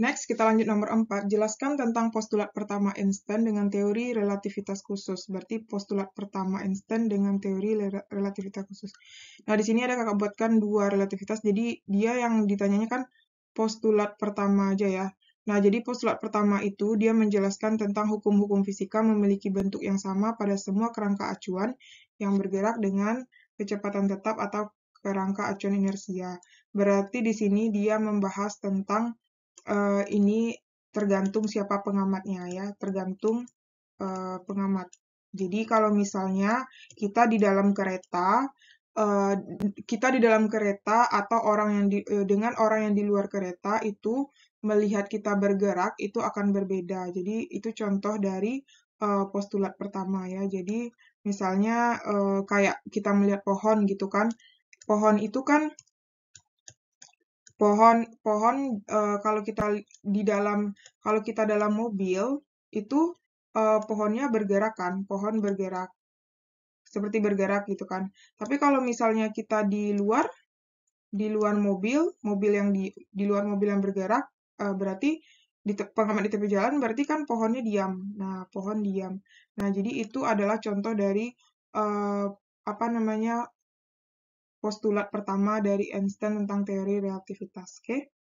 Next, kita lanjut nomor 4. Jelaskan tentang postulat pertama Einstein dengan teori relativitas khusus. Berarti postulat pertama Einstein dengan teori relativitas khusus. Nah, di sini ada kakak buatkan dua relativitas. Jadi, dia yang ditanyanya kan postulat pertama aja ya. Nah, jadi postulat pertama itu dia menjelaskan tentang hukum-hukum fisika memiliki bentuk yang sama pada semua kerangka acuan yang bergerak dengan kecepatan tetap atau kerangka acuan inersia. Berarti di sini dia membahas tentang uh, ini tergantung siapa pengamatnya ya, tergantung uh, pengamat. Jadi kalau misalnya kita di dalam kereta, uh, kita di dalam kereta atau orang yang di, uh, dengan orang yang di luar kereta itu melihat kita bergerak itu akan berbeda. Jadi itu contoh dari uh, postulat pertama ya. Jadi misalnya uh, kayak kita melihat pohon gitu kan, pohon itu kan pohon pohon uh, kalau kita di dalam kalau kita dalam mobil itu uh, pohonnya bergerak kan pohon bergerak seperti bergerak gitu kan tapi kalau misalnya kita di luar di luar mobil mobil yang di di luar mobil yang bergerak uh, berarti di pengamat di tepi jalan berarti kan pohonnya diam nah pohon diam nah jadi itu adalah contoh dari uh, apa namanya postulat pertama dari Einstein tentang teori relativitas. Oke. Okay?